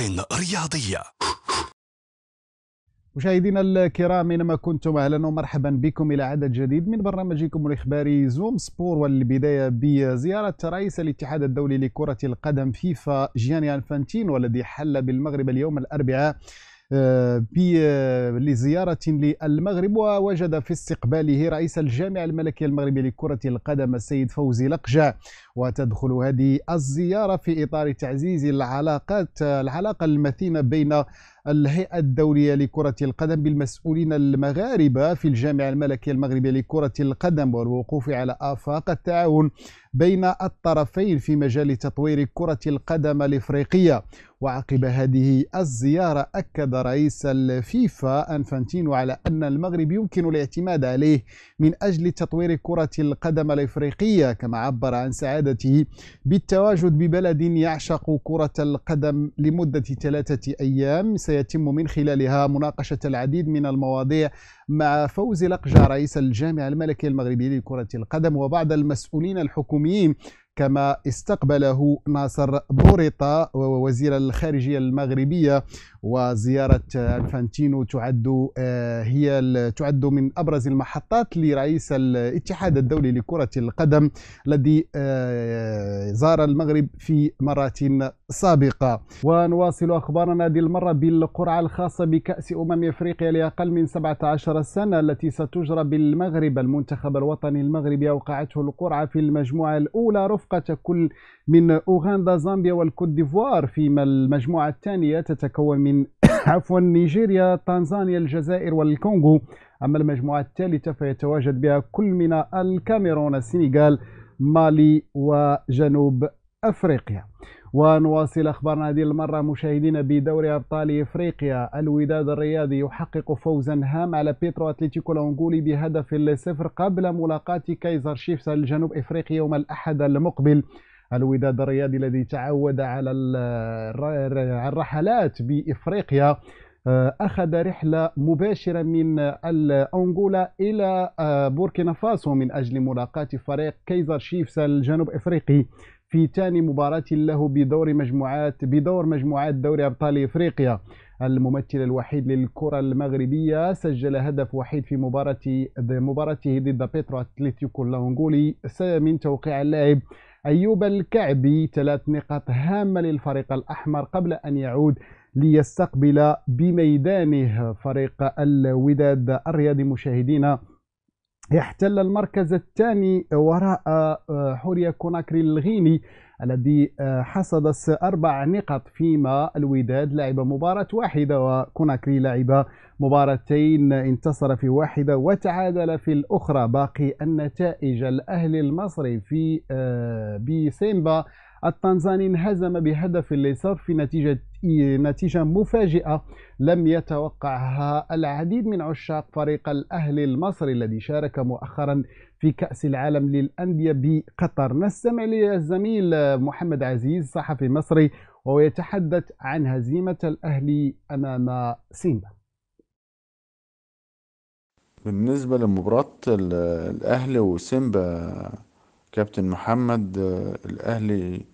صباح رياضية مشاهدينا الكرام اينما كنتم اهلا ومرحبا بكم الى عدد جديد من برنامجكم الاخباري زوم سبور والبدايه بزياره رئيس الاتحاد الدولي لكره القدم فيفا جياني انفانتينو الذي حل بالمغرب اليوم الاربعاء آه، آه، لزيارة للمغرب ووجد في استقباله رئيس الجامعة الملكية المغربية لكرة القدم السيد فوزي لقجة وتدخل هذه الزيارة في إطار تعزيز العلاقات العلاقة المثيمة بين الهيئة الدولية لكرة القدم بالمسؤولين المغاربة في الجامعة الملكية المغربية لكرة القدم والوقوف على آفاق التعاون بين الطرفين في مجال تطوير كرة القدم الإفريقية وعقب هذه الزيارة أكد رئيس الفيفا أنفانتينو على أن المغرب يمكن الاعتماد عليه من أجل تطوير كرة القدم الإفريقية كما عبر عن سعادته بالتواجد ببلد يعشق كرة القدم لمدة ثلاثة أيام سيتم من خلالها مناقشة العديد من المواضيع مع فوزي لقجة رئيس الجامعة الملكية المغربية لكرة القدم وبعض المسؤولين الحكوميين كما استقبله ناصر بوريطة وزير الخارجية المغربية وزيارة انفانتينو تعد آه، هي تعد من أبرز المحطات لرئيس الاتحاد الدولي لكرة القدم الذي آه، زار المغرب في مرات سابقة ونواصل أخبارنا هذه المرة بالقرعة الخاصة بكأس أمم إفريقيا لأقل من 17 سنة التي ستجرى بالمغرب المنتخب الوطني المغربي أوقعته القرعة في المجموعة الأولى رفقا فرقة كل من أوغندا زامبيا والكوت ديفوار فيما المجموعة الثانية تتكون من عفوا نيجيريا تنزانيا الجزائر والكونغو أما المجموعة الثالثة فيتواجد بها كل من الكاميرون السنغال مالي وجنوب أفريقيا ونواصل اخبارنا هذه المره مشاهدينا بدوري ابطال افريقيا الوداد الرياضي يحقق فوزا هام على بيترو اتلتيكو الانغولي بهدف لصفر قبل ملاقاه كايزر شيفس الجنوب افريقي يوم الاحد المقبل الوداد الرياضي الذي تعود على الرحلات بافريقيا آه، أخذ رحلة مباشرة من الانغولا إلى آه، بوركينا فاسو من أجل ملاقاة فريق كايزر شيفس الجنوب إفريقي في ثاني مباراة له بدور مجموعات بدور مجموعات دوري أبطال إفريقيا الممثل الوحيد للكرة المغربية سجل هدف وحيد في مباراة مباراته ضد بيترو أتليتيكو لونغولي من توقيع اللاعب أيوب الكعبي ثلاث نقاط هامة للفريق الأحمر قبل أن يعود ليستقبل بميدانه فريق الوداد الرياضي مشاهدينا احتل المركز الثاني وراء آه، حوريا كوناكري الغيني الذي آه، حصد أربع نقط فيما الوداد لعب مباراة واحدة وكوناكري لعب مباراتين انتصر في واحدة وتعادل في الأخرى باقي النتائج الأهلي المصري في آه، بسيمبا التنزاني انهزم بهدف لصفر في نتيجة نتيجة مفاجئة لم يتوقعها العديد من عشاق فريق الأهلي المصري الذي شارك مؤخرا في كأس العالم للأندية بقطر نستمع للزميل محمد عزيز صحفي مصري وهو يتحدث عن هزيمة الأهلي أمام سيمبا بالنسبة لمباراة الأهلي وسيمبا كابتن محمد الأهلي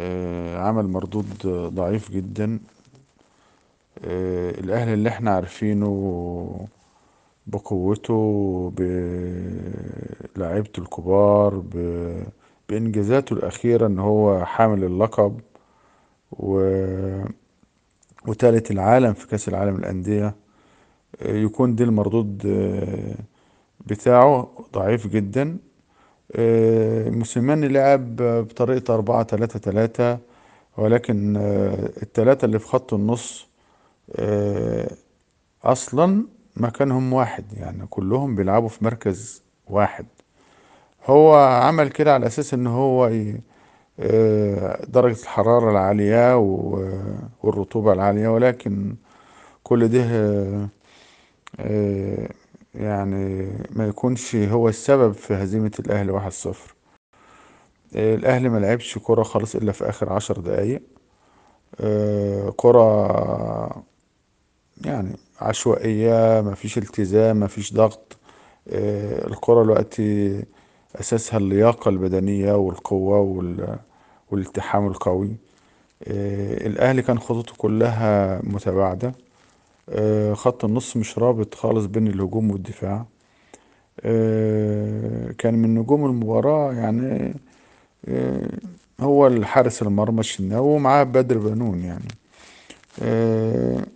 آه، عمل مردود ضعيف جدا آه، الاهلي اللي احنا عارفينه بقوته بلعبته الكبار ب... بانجازاته الاخيره ان هو حامل اللقب و... وتالت العالم في كاس العالم الانديه آه، يكون دي المردود بتاعه ضعيف جدا آه، موسيماني لعب بطريقة 4 3 3 ولكن آه، الثلاثة اللي في خط النص آه، أصلا مكانهم واحد يعني كلهم بيلعبوا في مركز واحد هو عمل كده على أساس إن هو درجة الحرارة العالية والرطوبة العالية ولكن كل ده يعني ما يكونش هو السبب في هزيمة الأهلي واحد صفر الأهلي ما لعبش كرة خالص إلا في آخر عشر دقايق آه، كرة يعني عشوائية ما فيش التزام ما فيش ضغط آه، الكرة دلوقتي أساسها اللياقة البدنية والقوة والالتحام القوي آه، الأهلي كان خطوطه كلها متباعدة آه، خط النص مش رابط خالص بين الهجوم والدفاع آه، كان من نجوم المباراة يعني آه، هو الحارس المرمى الشناوي ومعاه بدر بنون يعني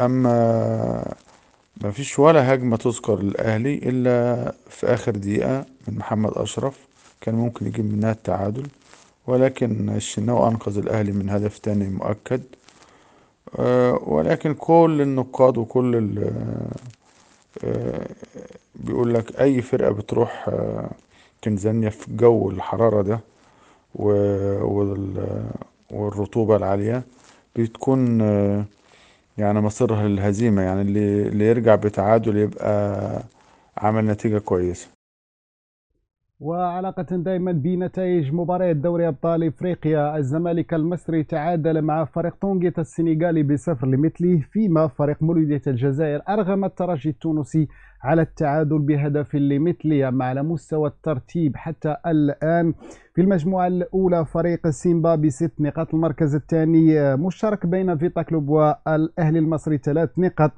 أما ما فيش ولا هجمة تذكر للأهلي إلا في آخر دقيقة من محمد أشرف كان ممكن يجيب منها التعادل ولكن الشناوي أنقذ الأهلي من هدف تاني مؤكد آه، ولكن كل النقاد وكل آه، آه، بيقول لك اي فرقه بتروح تنزانيا في جو الحراره ده والرطوبه العاليه بتكون يعني مصيرها للهزيمه يعني اللي يرجع بتعادل يبقى عمل نتيجه كويسه وعلاقة دائما بنتائج مباريات دوري أبطال إفريقيا الزمالك المصري تعادل مع فريق طنجة السنغالي بصفر لمثله فيما فريق مولودية الجزائر أرغم الترجي التونسي على التعادل بهدف لمثله مع على مستوى الترتيب حتى الآن في المجموعة الأولى فريق سيمبا بست نقاط المركز الثاني مشترك بين فيتا كلوب والأهلي المصري ثلاث نقاط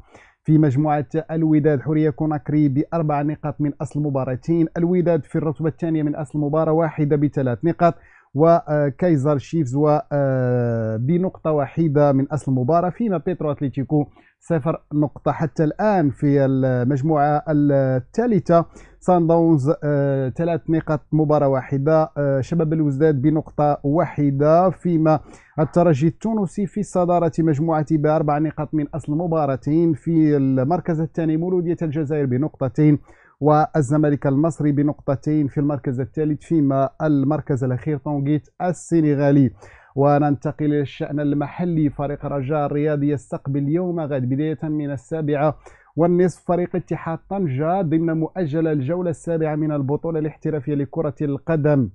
في مجموعة الوداد حورية كوناكري بأربع نقاط من أصل مباراتين الوداد في الرتبة الثانية من أصل مباراة واحدة بثلاث نقاط وكايزر آه، شيفز آه، بنقطة واحدة من أصل المباراة فيما بيترو أتليتيكو صفر نقطة حتى الآن في المجموعة الثالثة سان داونز آه ثلاث نقاط مباراة واحدة آه شباب الوزداد بنقطة واحدة فيما الترجي التونسي في صدارة مجموعة بأربع نقاط من أصل مباراتين في المركز الثاني مولودية الجزائر بنقطتين والزمالك المصري بنقطتين في المركز الثالث فيما المركز الأخير طونغيت السنغالي وننتقل إلى الشأن المحلي فريق رجاء الرياضي يستقبل يوم غد بداية من السابعة والنصف فريق اتحاد طنجة ضمن مؤجل الجولة السابعة من البطولة الاحترافية لكرة القدم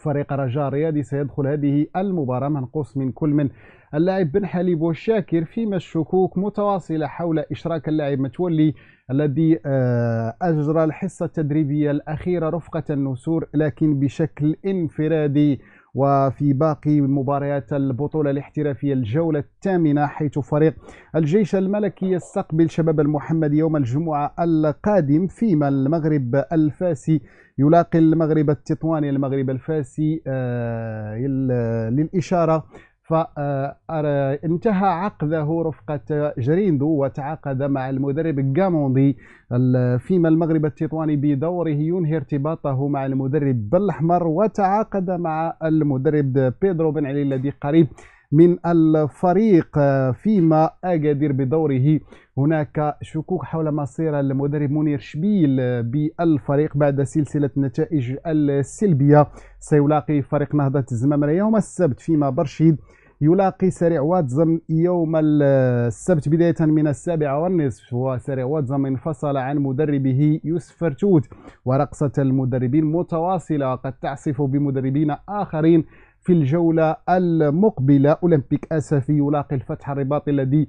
فريق رجاء الرياضي سيدخل هذه المباراة منقوص من كل من اللاعب بن حليب والشاكر فيما الشكوك متواصلة حول إشراك اللاعب متولي الذي آه، أجرى الحصة التدريبية الأخيرة رفقة النسور لكن بشكل انفرادي وفي باقي مباريات البطولة الاحترافية الجولة الثامنة حيث فريق الجيش الملكي يستقبل شباب المحمد يوم الجمعة القادم فيما المغرب الفاسي يلاقي المغرب التطواني المغرب الفاسي آه، للإشارة فانتهى عقده رفقة جريندو وتعاقد مع المدرب جاموندي فيما المغرب التطواني بدوره ينهي ارتباطه مع المدرب بالأحمر وتعاقد مع المدرب بيدرو بن علي الذي قريب من الفريق فيما أكادير بدوره هناك شكوك حول مصير المدرب منير شبيل بالفريق بعد سلسلة النتائج السلبية سيلاقي فريق نهضة الزمامرية يوم السبت فيما برشيد يلاقي سريع واتزم يوم السبت بداية من السابعة والنصف وسريع واتزم انفصل عن مدربه يوسف فرتوت ورقصة المدربين متواصلة وقد تعصف بمدربين آخرين في الجولة المقبلة أولمبيك أسفي يلاقي الفتح الرباطي الذي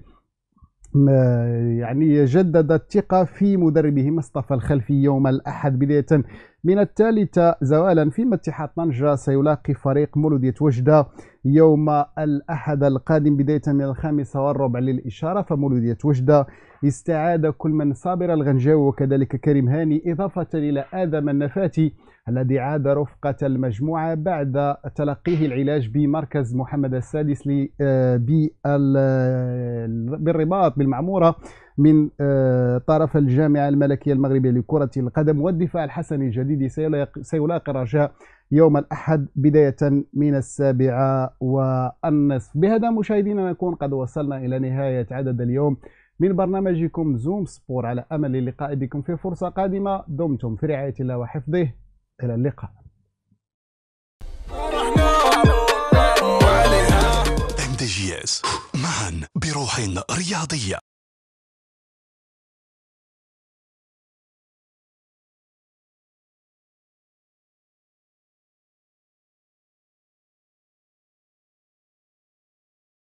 يعني جدد الثقة في مدربه مصطفى الخلفي يوم الأحد بداية من الثالثة زوالا فيما اتحاد طنجة سيلاقي فريق مولودية وجدة يوم الأحد القادم بداية من الخامسة والربع للإشارة فمولودية وجدة استعاد كل من صابر الغنجاوي وكذلك كريم هاني إضافة إلى آدم النفاتي الذي عاد رفقة المجموعة بعد تلقيه العلاج بمركز محمد السادس آه، آه، بالرباط بالمعمورة من آه، طرف الجامعة الملكية المغربية لكرة القدم والدفاع الحسني الجديد سيلاقي الرجاء يوم الأحد بداية من السابعة والنصف بهذا مشاهدينا نكون قد وصلنا إلى نهاية عدد اليوم من برنامجكم زوم سبور على أمل اللقاء بكم في فرصة قادمة دمتم في رعاية الله وحفظه إلى اللقاء معا بروح رياضية